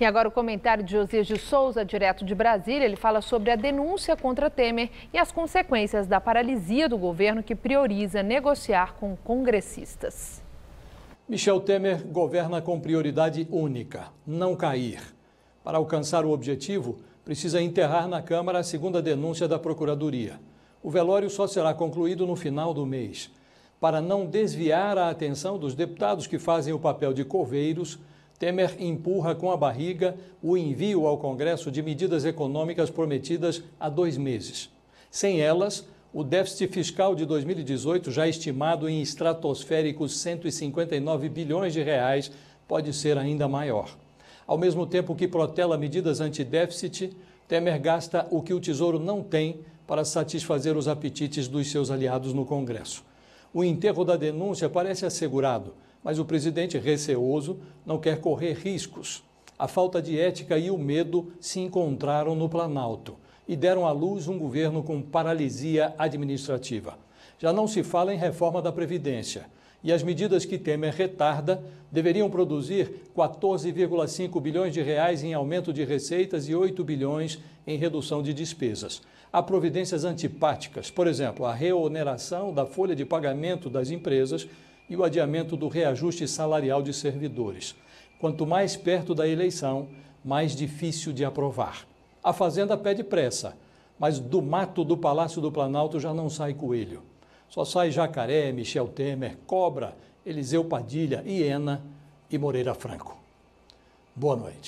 E agora o comentário de Josias de Souza, direto de Brasília, ele fala sobre a denúncia contra Temer e as consequências da paralisia do governo que prioriza negociar com congressistas. Michel Temer governa com prioridade única: não cair. Para alcançar o objetivo, precisa enterrar na Câmara a segunda denúncia da Procuradoria. O velório só será concluído no final do mês. Para não desviar a atenção dos deputados que fazem o papel de coveiros, Temer empurra com a barriga o envio ao Congresso de medidas econômicas prometidas há dois meses. Sem elas, o déficit fiscal de 2018, já estimado em estratosféricos 159 bilhões de reais, pode ser ainda maior. Ao mesmo tempo que protela medidas anti-déficit, Temer gasta o que o Tesouro não tem para satisfazer os apetites dos seus aliados no Congresso. O enterro da denúncia parece assegurado mas o presidente, receoso, não quer correr riscos. A falta de ética e o medo se encontraram no Planalto e deram à luz um governo com paralisia administrativa. Já não se fala em reforma da Previdência. E as medidas que Temer retarda deveriam produzir 14,5 bilhões de reais em aumento de receitas e 8 bilhões em redução de despesas. Há providências antipáticas, por exemplo, a reoneração da folha de pagamento das empresas, e o adiamento do reajuste salarial de servidores. Quanto mais perto da eleição, mais difícil de aprovar. A Fazenda pede pressa, mas do mato do Palácio do Planalto já não sai coelho. Só sai Jacaré, Michel Temer, Cobra, Eliseu Padilha, Hiena e Moreira Franco. Boa noite.